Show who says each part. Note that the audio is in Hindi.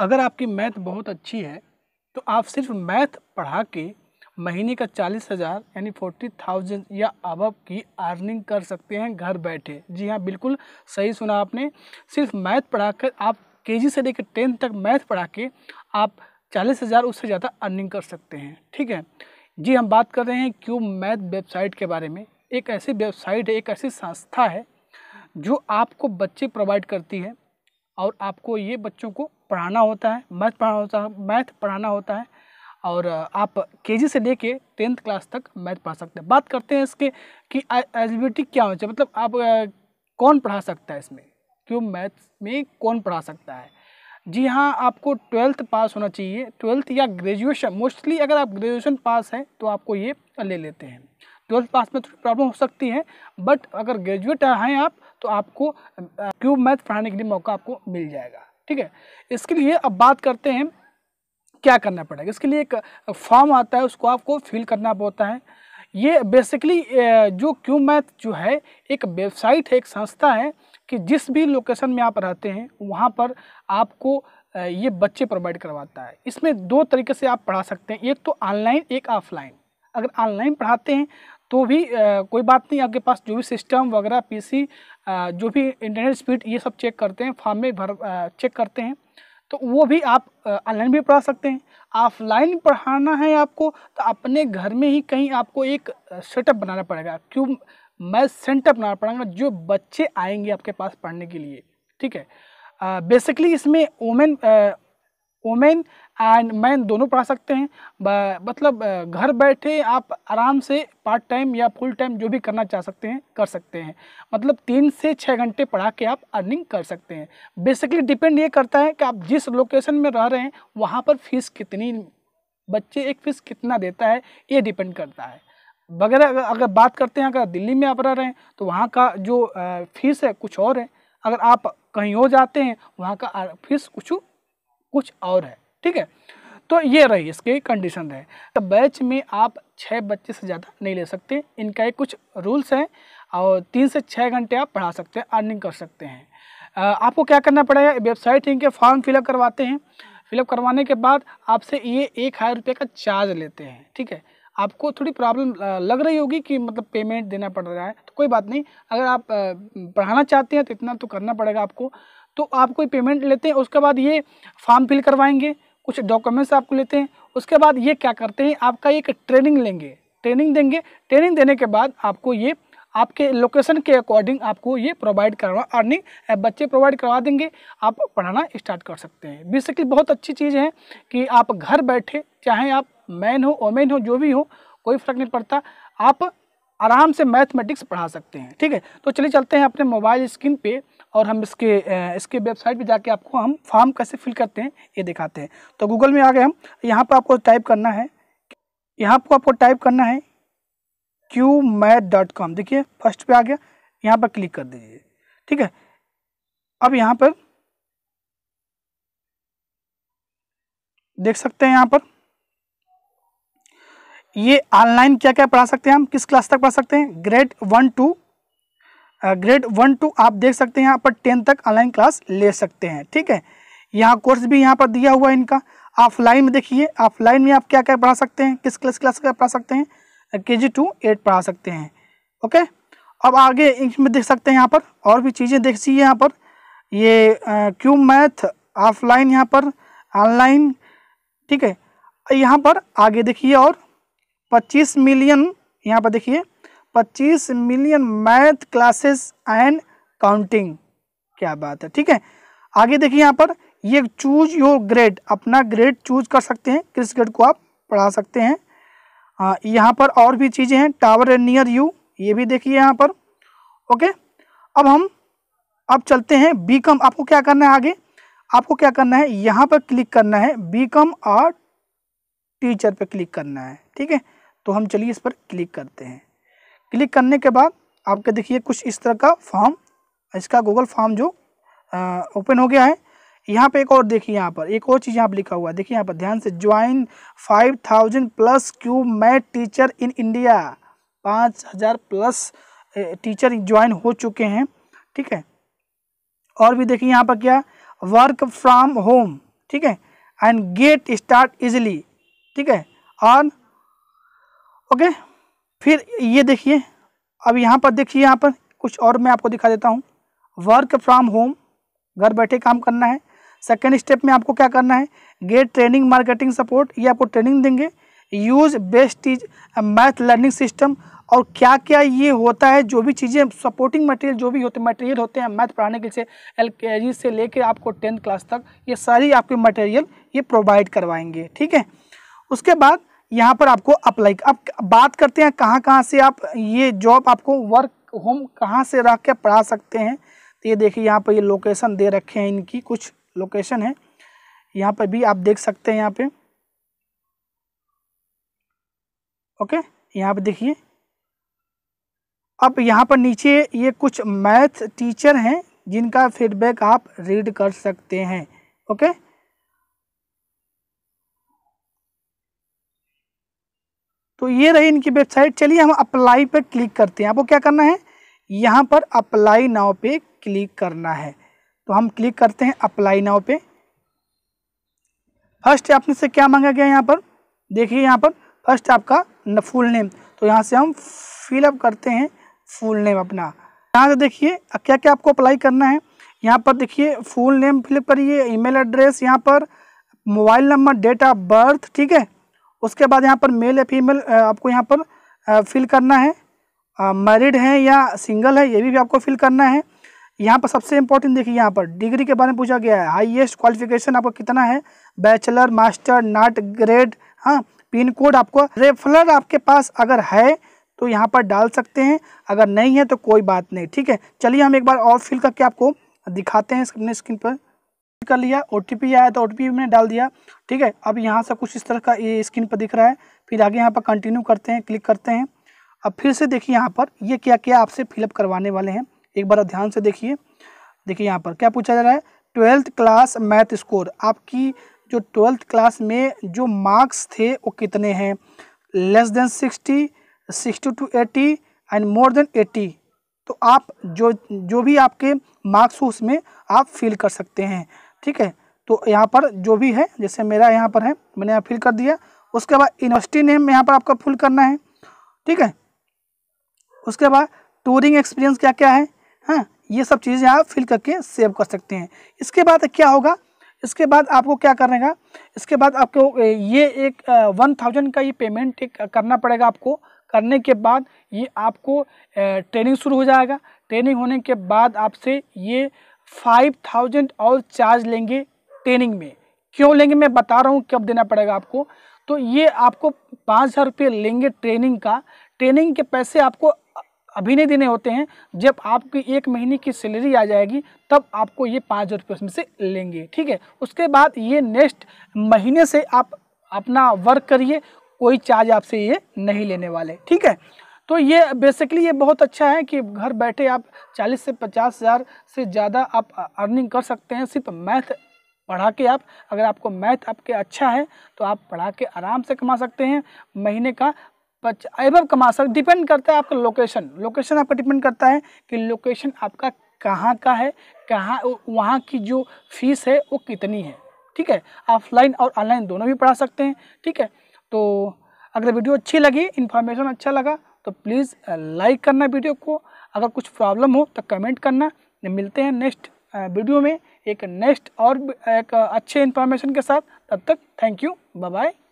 Speaker 1: अगर आपकी मैथ बहुत अच्छी है तो आप सिर्फ मैथ पढ़ा के महीने का चालीस हज़ार यानी फोर्टी थाउजेंड या अब की अर्निंग कर सकते हैं घर बैठे जी हाँ बिल्कुल सही सुना आपने सिर्फ मैथ पढ़ा कर आप के जी से लेकर टेंथ तक मैथ पढ़ा के आप चालीस हज़ार उससे ज़्यादा अर्निंग कर सकते हैं ठीक है जी हम बात कर रहे हैं क्यों मैथ वेबसाइट के बारे में एक ऐसी वेबसाइट है एक ऐसी संस्था है जो आपको बच्चे प्रोवाइड करती है और आपको ये बच्चों को पढ़ाना होता है मैथ पढ़ाना होता है मैथ पढ़ाना होता है और आप के से ले कर टेंथ क्लास तक मैथ पढ़ा सकते हैं बात करते हैं इसके कि एलिजिबिलिटी क्या होनी चाहिए मतलब आप कौन पढ़ा सकता है इसमें क्यों मैथ्स में कौन पढ़ा सकता है जी हाँ आपको ट्वेल्थ पास होना चाहिए ट्वेल्थ या ग्रेजुएशन मोस्टली अगर आप ग्रेजुएशन पास हैं तो आपको ये ले लेते हैं ट्वेल्थ पास में थोड़ी प्रॉब्लम हो सकती है बट अगर ग्रेजुएट हैं आप तो आपको क्यूब मैथ पढ़ाने के लिए मौका आपको मिल जाएगा ठीक है इसके लिए अब बात करते हैं क्या करना पड़ेगा इसके लिए एक फॉर्म आता है उसको आपको फिल करना पड़ता है ये बेसिकली जो क्यू मैथ जो है एक वेबसाइट है एक संस्था है कि जिस भी लोकेशन में आप रहते हैं वहाँ पर आपको ये बच्चे प्रोवाइड करवाता है इसमें दो तरीके से आप पढ़ा सकते हैं एक तो ऑनलाइन एक ऑफलाइन अगर ऑनलाइन पढ़ाते हैं तो भी आ, कोई बात नहीं आपके पास जो भी सिस्टम वगैरह पीसी आ, जो भी इंटरनेट स्पीड ये सब चेक करते हैं फॉर्म में भर आ, चेक करते हैं तो वो भी आप ऑनलाइन भी पढ़ा सकते हैं ऑफलाइन पढ़ाना है आपको तो अपने घर में ही कहीं आपको एक सेटअप बनाना पड़ेगा क्यों मैं सेंटर बनाना पड़ेगा जो बच्चे आएंगे आपके पास पढ़ने के लिए ठीक है बेसिकली इसमें वोमेन वोमेन एंड मैन दोनों पढ़ा सकते हैं मतलब घर बैठे आप आराम से पार्ट टाइम या फुल टाइम जो भी करना चाह सकते हैं कर सकते हैं मतलब तीन से छः घंटे पढ़ा के आप अर्निंग कर सकते हैं बेसिकली डिपेंड ये करता है कि आप जिस लोकेशन में रह रहे हैं वहाँ पर फीस कितनी बच्चे एक फीस कितना देता है ये डिपेंड करता है वगैरह अगर बात करते हैं अगर दिल्ली में आप रह रहे हैं तो वहाँ का जो फीस है कुछ और है अगर आप कहीं और जाते हैं वहाँ का फीस कुछ कुछ और है ठीक है तो ये रही इसकी कंडीशन है तो बैच में आप छः बच्चे से ज़्यादा नहीं ले सकते इनका एक कुछ रूल्स हैं और तीन से छः घंटे आप पढ़ा सकते हैं अर्निंग कर सकते हैं आपको क्या करना पड़ेगा वेबसाइट इनके फॉर्म फिलअप करवाते हैं फिलअप करवाने के बाद आपसे ये एक हज़ार रुपये का चार्ज लेते हैं ठीक है आपको थोड़ी प्रॉब्लम लग रही होगी कि मतलब पेमेंट देना पड़ रहा है तो कोई बात नहीं अगर आप पढ़ाना चाहते हैं तो इतना तो करना पड़ेगा आपको तो आप कोई पेमेंट लेते हैं उसके बाद ये फॉर्म फिल करवाएंगे कुछ डॉक्यूमेंट्स आपको लेते हैं उसके बाद ये क्या करते हैं आपका एक ट्रेनिंग लेंगे ट्रेनिंग देंगे ट्रेनिंग देने के बाद आपको ये आपके लोकेशन के अकॉर्डिंग आपको ये प्रोवाइड करवा अर्निंग बच्चे प्रोवाइड करवा देंगे आप पढ़ाना स्टार्ट कर सकते हैं बेसिकली बहुत अच्छी चीज़ है कि आप घर बैठे चाहे आप मैन हो वोमेन हो जो भी हो कोई फर्क नहीं पड़ता आप आराम से मैथमेटिक्स पढ़ा सकते हैं ठीक है तो चलिए चलते हैं अपने मोबाइल स्क्रीन पे और हम इसके इसके वेबसाइट पे जाके आपको हम फॉर्म कैसे फिल करते हैं ये दिखाते हैं तो गूगल में आ गए हम यहाँ पर आपको टाइप करना है यहाँ पर आपको टाइप करना है क्यू मैथ डॉट कॉम देखिए फर्स्ट पर आ गया यहाँ पर क्लिक कर दीजिए ठीक है अब यहाँ पर देख सकते हैं यहाँ पर ये ऑनलाइन क्या क्या पढ़ा सकते हैं हम किस क्लास तक पढ़ा सकते हैं grade one two grade one two आप देख सकते हैं यहाँ पर टेन तक ऑनलाइन क्लास ले सकते हैं ठीक है यहाँ कोर्स भी यहाँ पर दिया हुआ है इनका ऑफलाइन में देखिए ऑफलाइन में आप क्या क्या पढ़ा सकते हैं किस क्लास क्लास का पढ़ा सकते हैं के जी टू एट पढ़ा सकते हैं ओके अब आगे इसमें देख सकते हैं यहाँ पर और भी चीज़ें देख सी यहाँ पर ये क्यू मैथ ऑफलाइन यहाँ पर ऑनलाइन ठीक है यहाँ पर आगे देखिए और 25 मिलियन यहाँ पर देखिए 25 million math classes and counting क्या बात है ठीक है आगे देखिए यहाँ पर ये चूज योर ग्रेड अपना ग्रेड चूज कर सकते हैं किस ग्रेड को आप पढ़ा सकते हैं आ, हाँ, यहाँ पर और भी चीज़ें हैं टावर एंड नियर यू ये भी देखिए यहाँ पर ओके अब हम अब चलते हैं बी कम आपको क्या करना है आगे आपको क्या करना है यहाँ पर क्लिक करना है बी कम और टीचर पर क्लिक करना है ठीक है तो हम चलिए इस पर क्लिक करते हैं क्लिक करने के बाद आपके देखिए कुछ इस तरह का फॉर्म इसका गूगल फॉर्म जो ओपन हो गया है यहाँ पे एक और देखिए यहाँ पर एक और चीज़ यहाँ पर लिखा हुआ है देखिए यहाँ पर ध्यान से join five thousand plus Q Math teacher in India पाँच हज़ार प्लस टीचर ज्वाइन हो चुके हैं ठीक है और भी देखिए यहाँ पर क्या वर्क फ्रॉम होम ठीक है एंड गेट स्टार्ट इजिली ठीक है और ओके फिर ये देखिए अब यहाँ पर देखिए यहाँ पर कुछ और मैं आपको दिखा देता हूँ वर्क फ्रॉम होम घर बैठे काम करना है सेकेंड स्टेप में आपको क्या करना है गेट ट्रेनिंग मार्केटिंग सपोर्ट ये आपको ट्रेनिंग देंगे यूज़ बेस्ट टीज मैथ लर्निंग सिस्टम और क्या क्या ये होता है जो भी चीज़ें सपोर्टिंग मटेरियल जो भी होते मटेरियल होते हैं मैथ पढ़ाने के लिए एल के जी से लेकर आपको टेंथ क्लास तक ये सारी आपके मटेरियल ये प्रोवाइड करवाएंगे ठीक है उसके बाद यहाँ पर आपको अप्लाई अब बात करते हैं कहाँ कहाँ से आप ये जॉब आपको वर्क होम कहाँ से रख के पढ़ा सकते हैं तो ये देखिए यहाँ पर ये लोकेशन दे रखे हैं इनकी कुछ लोकेशन है यहाँ पर भी आप देख सकते हैं यहाँ पे ओके यहाँ पर देखिए अब यहाँ पर नीचे ये कुछ मैथ टीचर हैं जिनका फीडबैक आप रीड कर सकते हैं ओके तो ये रही इनकी वेबसाइट चलिए हम अप्लाई पर क्लिक करते हैं आपको क्या करना है यहाँ पर अप्लाई नाव पे क्लिक करना है तो हम क्लिक करते हैं अप्लाई नाव पे फर्स्ट आपने से क्या मांगा गया यहाँ पर देखिए यहाँ पर फर्स्ट आपका फुल नेम तो यहाँ से हम फिलअप करते हैं फुल नेम अपना यहाँ से देखिए क्या क्या आपको अप्लाई करना है यहाँ पर देखिए फुल नेम फिलअप करिए ईमेल एड्रेस यहाँ पर mobile number date of birth ठीक है उसके बाद यहाँ पर मेल या फीमेल आपको यहाँ पर फिल करना है मैरिड है या सिंगल है ये भी, भी आपको फिल करना है यहाँ पर सबसे इम्पोर्टेंट देखिए यहाँ पर डिग्री के बारे में पूछा गया है हाईएस्ट क्वालिफिकेशन आपको कितना है बैचलर मास्टर नाट ग्रेड हाँ पिन कोड आपको रेफलर आपके पास अगर है तो यहाँ पर डाल सकते हैं अगर नहीं है तो कोई बात नहीं ठीक है चलिए हम एक बार और फिल करके आपको दिखाते हैं अपने स्क्रीन पर कर लिया ओ आया तो ओ मैंने डाल दिया ठीक है अब यहाँ से कुछ इस तरह का ये स्क्रीन पर दिख रहा है फिर आगे यहाँ पर कंटिन्यू करते हैं क्लिक करते हैं अब फिर से देखिए यहाँ पर ये क्या क्या आपसे फिलअप करवाने वाले हैं एक बार ध्यान से देखिए देखिए यहाँ पर क्या पूछा जा रहा है ट्वेल्थ क्लास मैथ स्कोर आपकी जो ट्वेल्थ क्लास में जो मार्क्स थे वो कितने हैं less than sixty sixty to eighty and more than eighty तो आप जो जो भी आपके मार्क्स हो उसमें आप फिल कर सकते हैं ठीक है तो यहाँ पर जो भी है जैसे मेरा यहाँ पर है मैंने यहाँ फिल कर दिया उसके बाद यूनिवर्सिटी नेम यहाँ पर आपका फुल करना है ठीक है उसके बाद टूरिंग एक्सपीरियंस क्या क्या है हाँ ये सब चीज़ें आप फिल करके सेव कर सकते हैं इसके बाद क्या होगा इसके बाद आपको क्या करने का इसके बाद आपको ये एक वन थाउजेंड का ये पेमेंट एक करना पड़ेगा आपको करने के बाद ये आपको ट्रेनिंग शुरू हो जाएगा ट्रेनिंग होने के बाद आपसे ये फाइव थाउजेंड और चार्ज लेंगे ट्रेनिंग में क्यों लेंगे मैं बता रहा हूँ कब देना पड़ेगा आपको तो ये आपको पाँच हज़ार रुपये लेंगे ट्रेनिंग का ट्रेनिंग के पैसे आपको अभी नहीं देने होते हैं जब आपकी एक महीने की सैलरी आ जाएगी तब आपको ये पाँच हज़ार रुपये उसमें से लेंगे ठीक है उसके बाद ये नेक्स्ट महीने से आप अपना वर्क करिए कोई चार्ज आपसे ये नहीं लेने वाले ठीक है तो ये बेसिकली ये बहुत अच्छा है कि घर बैठे आप 40 से पचास हज़ार से ज़्यादा आप अर्निंग कर सकते हैं सिर्फ मैथ पढ़ा के आप अगर आपको मैथ आपके अच्छा है तो आप पढ़ा के आराम से कमा सकते हैं महीने का पच एवं कमा सकते डिपेंड करता है आपका लोकेशन लोकेशन आपका डिपेंड करता है कि लोकेशन आपका कहाँ का है कहाँ वहाँ की जो फीस है वो कितनी है ठीक है ऑफलाइन और ऑनलाइन दोनों भी पढ़ा सकते हैं ठीक है तो अगर वीडियो अच्छी लगी इन्फॉर्मेशन अच्छा लगा तो प्लीज़ लाइक uh, करना वीडियो को अगर कुछ प्रॉब्लम हो तो कमेंट करना मिलते हैं नेक्स्ट वीडियो uh, में एक नेक्स्ट और एक uh, अच्छे इन्फॉर्मेशन के साथ तब तक थैंक यू बाय